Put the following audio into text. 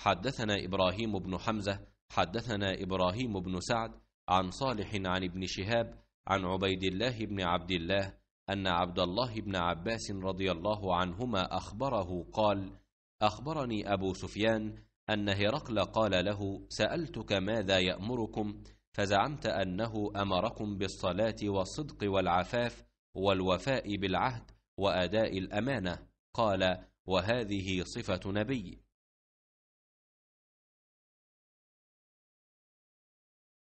حدثنا إبراهيم بن حمزة حدثنا إبراهيم بن سعد عن صالح عن ابن شهاب عن عبيد الله بن عبد الله أن عبد الله بن عباس رضي الله عنهما أخبره قال أخبرني أبو سفيان أن هرقل قال له سألتك ماذا يأمركم فزعمت أنه أمركم بالصلاة والصدق والعفاف والوفاء بالعهد وأداء الأمانة قال وهذه صفة نبي